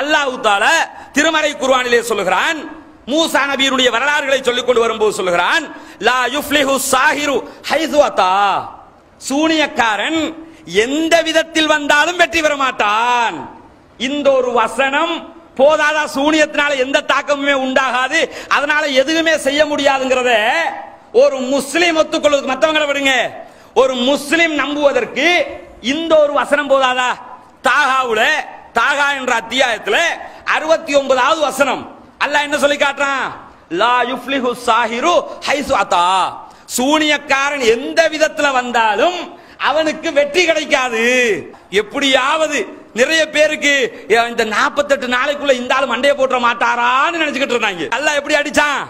அல்லாஹு தால திருமறை குர்வானிலே சொல்லுகிறான் மூசா நபியினுடைய வரலாறுகளை சொல்லிக் கொண்டு வரும்போது சொல்லுகிறான் லா யுஃப்லிஹு சாஹிரு ஹைது சூனியக்காரன் எந்த விதத்தில் வந்தாலும் வெற்றி பெற மாட்டான் இந்த ஒரு வசனம் போதாதா சூனியத்தினால எந்த தாக்கமுமே உண்டாகாது அதனால எதுவுமே செய்ய முடியாதுங்கிறத ஒரு முஸ்லீம் ஒத்துக்கொள்வதற்கு மற்றவங்களை விடுங்க ஒரு முஸ்லீம் நம்புவதற்கு இந்த ஒரு வசனம் போதாதா தாகாவுல தாகா என்ற அத்தியாயத்தில் அறுபத்தி ஒன்பதாவது வசனம் அல்ல என்ன சொல்லி காட்டுறான் லா சாஹிரு சூனியக்காரன் எந்த விதத்துல வந்தாலும் அவனுக்கு வெற்றி கிடைக்காது எப்படியாவது நிறைய பேருக்கு இந்த நாற்பத்தெட்டு நாளைக்குள்ள இந்த ஆள் மண்டையை போட்டுற மாட்டாரான்னு நினைச்சுக்கிட்டு இருந்தாங்க அல்ல எப்படி அடிச்சான்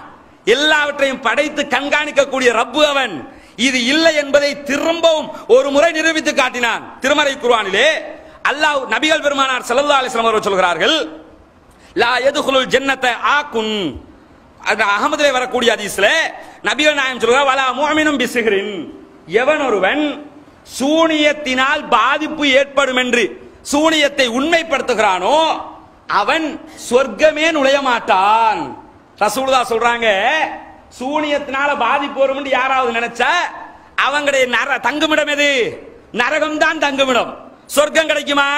எல்லாவற்றையும் படைத்து கண்காணிக்கக்கூடிய ரப்பு அவன் இது இல்லை என்பதை திரும்பவும் ஒரு முறை நிரூபித்து காட்டினான் திருமறை குருவானிலே அல்லாஹ் நபிகள் பெருமானார் செல்லல்லா அலிஸ்லாம் அவர்கள் சொல்கிறார்கள் லா எதுகுலுல் ஜென்னத்தை ஆக்குன் அகமதுல வரக்கூடிய அதிசல நபிகள் நாயம் சொல்கிறார் வலா மோமினும் பிசுகிரின் எவன் ஒருவன் சூனியத்தினால் பாதிப்பு ஏற்படும் என்று சூனியத்தை உண்மைப்படுத்துகிறானோ அவன் சொர்க்கமே நுழைய மாட்டான் ரசூலுதா சொல்றாங்க சூனியத்தினால பாதிப்பு வரும் யாராவது நினைச்சா அவங்களுடைய தங்குமிடம் எது நரகம் தான் தங்குமிடம் சொர்க்கம் கிடைக்குமா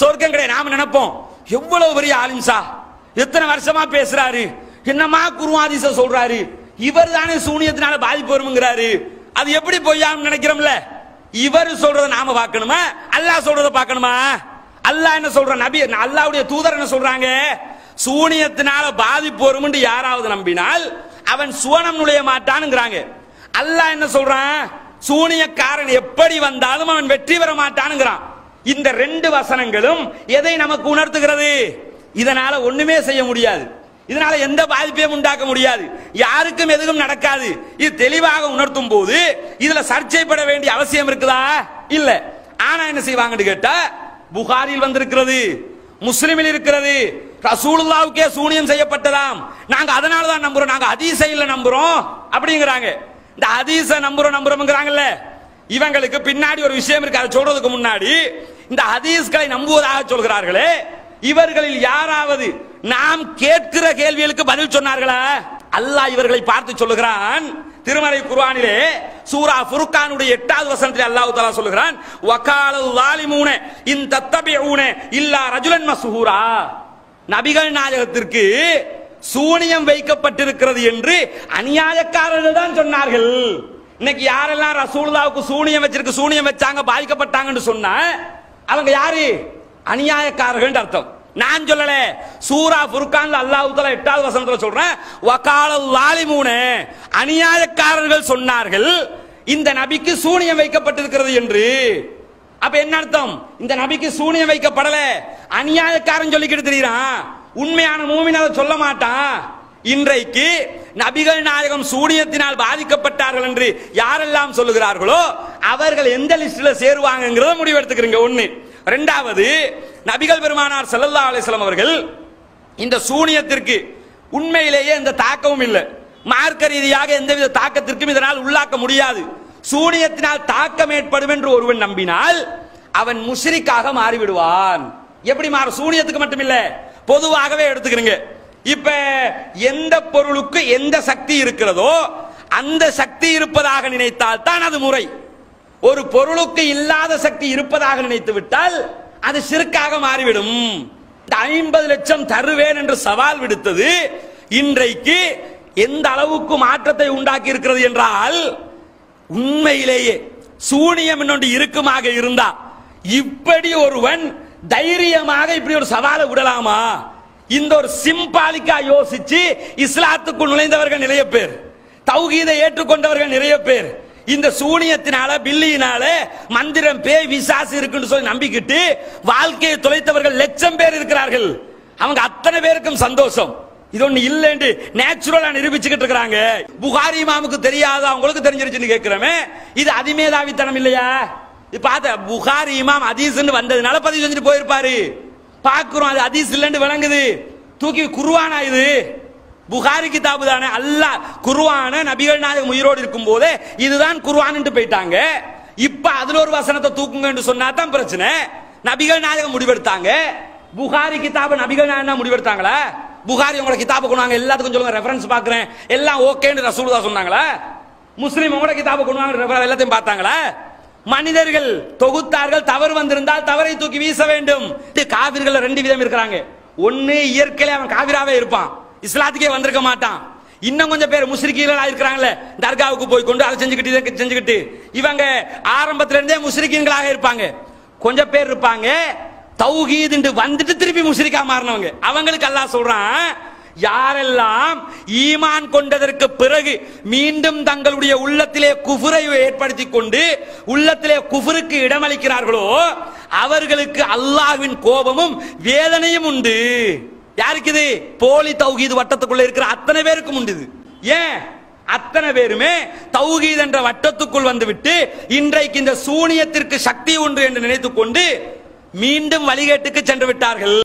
சொர்க்கம் கிடையாது நாம நினைப்போம் எவ்வளவு பெரிய ஆலிம்சா எத்தனை வருஷமா பேசுறாரு என்னமா குருவாதிச சொல்றாரு இவர் தானே சூனியத்தினால பாதிப்பு வருங்கிறாரு அது எப்படி பொய்யான்னு நினைக்கிறோம்ல இவர் சொல்றத நாம பார்க்கணுமா அல்லாஹ் சொல்றத பார்க்கணுமா அல்லாஹ் என்ன சொல்ற நபி அல்லாவுடைய தூதர் என்ன சொல்றாங்க சூனியத்தினால பாதிப்பு வரும் யாராவது நம்பினால் அவன் சுவனம் நுழைய மாட்டானுங்கிறாங்க அல்லாஹ் என்ன சொல்றான் சூனியக்காரன் எப்படி வந்தாலும் அவன் வெற்றி பெற மாட்டானுங்கிறான் இந்த ரெண்டு வசனங்களும் எதை நமக்கு உணர்த்துகிறது இதனால ஒண்ணுமே செய்ய முடியாது இதனால எந்த பாதிப்பையும் உண்டாக்க முடியாது யாருக்கும் எதுவும் நடக்காது இது தெளிவாக உணர்த்தும் போது இதுல சர்ச்சைப்பட வேண்டிய அவசியம் இருக்குதா இல்ல ஆனா என்ன செய்வாங்கன்னு கேட்டா புகாரில் வந்திருக்கிறது முஸ்லிமில் இருக்கிறது ரசூலுல்லாவுக்கே சூனியம் செய்யப்பட்டதாம் நாங்க அதனால தான் நம்புறோம் நாங்க அதிசையில் நம்புறோம் அப்படிங்கிறாங்க இந்த அதிச நம்புறோம் நம்புறோம்ங்கிறாங்கல்ல இவங்களுக்கு பின்னாடி ஒரு விஷயம் இருக்கு அதை சொல்றதுக்கு முன்னாடி இந்த ஹதீஸ்களை நம்புவதாக சொல்கிறார்களே இவர்களில் யாராவது நாம் கேட்கிற கேள்விகளுக்கு பதில் சொன்னார்களா அல்லாஹ் இவர்களை பார்த்து சொல்லுகிறான் திருமலை குருவானிலே சூரா ஃபுருக்கானுடைய எட்டாவது வசனத்தில் அல்லாஹ் தாலா சொல்லுகிறான் வகாலல் லாலிமூன இன் ஊனே இல்லா ரஜுலன் மஸ்ஹூரா நபிகள் நாயகத்திற்கு சூனியம் வைக்கப்பட்டிருக்கிறது என்று அநியாயக்காரர்கள் தான் சொன்னார்கள் இன்னைக்கு யாரெல்லாம் ரசூலுல்லாவுக்கு சூனியம் வச்சிருக்கு சூனியம் வச்சாங்க பாதிக்கப்பட்டாங்கன்னு சொன்னா அவங்க யாரு அநியாயக்காரர்கள் அர்த்தம் நான் சொல்லல சூரா புர்கான் அல்லாஹ் தலா எட்டாவது வசனத்துல சொல்றேன் வக்கால லாலிமூன அநியாயக்காரர்கள் சொன்னார்கள் இந்த நபிக்கு சூனியம் வைக்கப்பட்டிருக்கிறது என்று அப்ப என்ன அர்த்தம் இந்த நபிக்கு சூனியம் வைக்கப்படல அநியாயக்காரன் சொல்லிக்கிட்டு தெரியுறான் உண்மையான மூமின் அதை சொல்ல மாட்டான் இன்றைக்கு நபிகள் நாயகம் சூனியத்தினால் பாதிக்கப்பட்டார்கள் என்று யாரெல்லாம் சொல்லுகிறார்களோ அவர்கள் எந்த லிஸ்ட்ல முடிவு முடிவெடுத்துக்கிறீங்க ஒண்ணு ரெண்டாவது நபிகள் பெருமானார் செல்லல்லா அலிஸ்லாம் அவர்கள் இந்த சூனியத்திற்கு உண்மையிலேயே இந்த தாக்கமும் இல்லை மார்க்க ரீதியாக எந்தவித தாக்கத்திற்கும் இதனால் உள்ளாக்க முடியாது சூனியத்தினால் தாக்கம் ஏற்படும் என்று ஒருவன் நம்பினால் அவன் முஷிரிக்காக மாறிவிடுவான் எப்படி மாற சூனியத்துக்கு மட்டுமில்லை பொதுவாகவே எடுத்துக்கிறீங்க இப்ப எந்த பொருளுக்கு எந்த சக்தி இருக்கிறதோ அந்த சக்தி இருப்பதாக நினைத்தால் தான் அது முறை ஒரு பொருளுக்கு இல்லாத சக்தி இருப்பதாக நினைத்து விட்டால் அது சிறுக்காக மாறிவிடும் ஐம்பது லட்சம் தருவேன் என்று சவால் விடுத்தது இன்றைக்கு எந்த அளவுக்கு மாற்றத்தை உண்டாக்கி இருக்கிறது என்றால் உண்மையிலேயே சூனியம் இருக்குமாக இருந்தா இப்படி ஒருவன் தைரியமாக இப்படி ஒரு சவாலை விடலாமா இந்த ஒரு சிம்பாலிக்கா யோசிச்சு இஸ்லாத்துக்குள் நுழைந்தவர்கள் நிறைய பேர் தௌகீதை ஏற்றுக்கொண்டவர்கள் நிறைய பேர் இந்த சூனியத்தினால பில்லியினால மந்திரம் பேய் விசாசு இருக்குன்னு சொல்லி நம்பிக்கிட்டு வாழ்க்கையை தொலைத்தவர்கள் லட்சம் பேர் இருக்கிறார்கள் அவங்க அத்தனை பேருக்கும் சந்தோஷம் இது ஒண்ணு இல்லைன்னு நேச்சுரலா நிரூபிச்சுக்கிட்டு இருக்காங்க புகாரி மாமுக்கு தெரியாத அவங்களுக்கு தெரிஞ்சிருச்சுன்னு கேட்கிறோமே இது அதிமேதாவித்தனம் இல்லையா பார்த்த புகாரி இமாம் அதீசன் வந்ததுனால பதிவு செஞ்சுட்டு போயிருப்பாரு பார்க்குறோம் அது அதிஸ் இல்லைன்னு விளங்குது தூக்கி குருவானா இது புகாரி கிதாபு தானே அல்லாஹ் குருவான நபிகள் நாயகம் உயிரோடு இருக்கும் போதே இதுதான் குருவான்ட்டு போயிட்டாங்க இப்ப அதுல ஒரு வசனத்தை தூக்குங்க சொன்னா தான் பிரச்சனை நபிகள் நாயகம் முடிவெடுத்தாங்க புகாரி கிதாபு நபிகள் நாயகம் முடிவெடுத்தாங்களா புகாரி உங்களை கிதாபு கொண்டாங்க எல்லாத்துக்கும் சொல்லுங்க ரெஃபரன்ஸ் பாக்குறேன் எல்லாம் ஓகேன்னு தான் சொன்னாங்களா முஸ்லீம் உங்களை கிதாபு கொண்டாங்க எல்லாத்தையும் பார்த்தாங்களா மனிதர்கள் தொகுத்தார்கள் தவறு வந்திருந்தால் தவறை தூக்கி வீச வேண்டும் காவிர்கள் ரெண்டு விதம் இருக்கிறாங்க ஒன்னு இயற்கையில அவன் காவிராவே இருப்பான் இஸ்லாத்துக்கே வந்திருக்க மாட்டான் இன்னும் கொஞ்சம் பேர் முஸ்ரிக்கீர்களா இருக்கிறாங்களே தர்காவுக்கு போய் கொண்டு அதை செஞ்சுக்கிட்டு செஞ்சுக்கிட்டு இவங்க ஆரம்பத்துல இருந்தே முஸ்ரிக்கீன்களாக இருப்பாங்க கொஞ்சம் பேர் இருப்பாங்க தௌஹீதுண்டு வந்துட்டு திருப்பி முஸ்ரிக்கா மாறினவங்க அவங்களுக்கு எல்லாம் சொல்றான் யாரெல்லாம் ஈமான் கொண்டதற்கு பிறகு மீண்டும் தங்களுடைய உள்ளத்திலே குஃபுரை ஏற்படுத்தி கொண்டு உள்ளத்திலே குஃபுருக்கு இடமளிக்கிறார்களோ அவர்களுக்கு அல்லாஹ்வின் கோபமும் வேதனையும் உண்டு யாருக்கு இது போலி தௌஹீது வட்டத்துக்குள்ள இருக்கிற அத்தனை பேருக்கும் உண்டு ஏன் அத்தனை பேருமே தௌஹீத் என்ற வட்டத்துக்குள் வந்துவிட்டு இன்றைக்கு இந்த சூனியத்திற்கு சக்தி உண்டு என்று நினைத்துக்கொண்டு மீண்டும் வழிகேட்டுக்கு சென்று விட்டார்கள்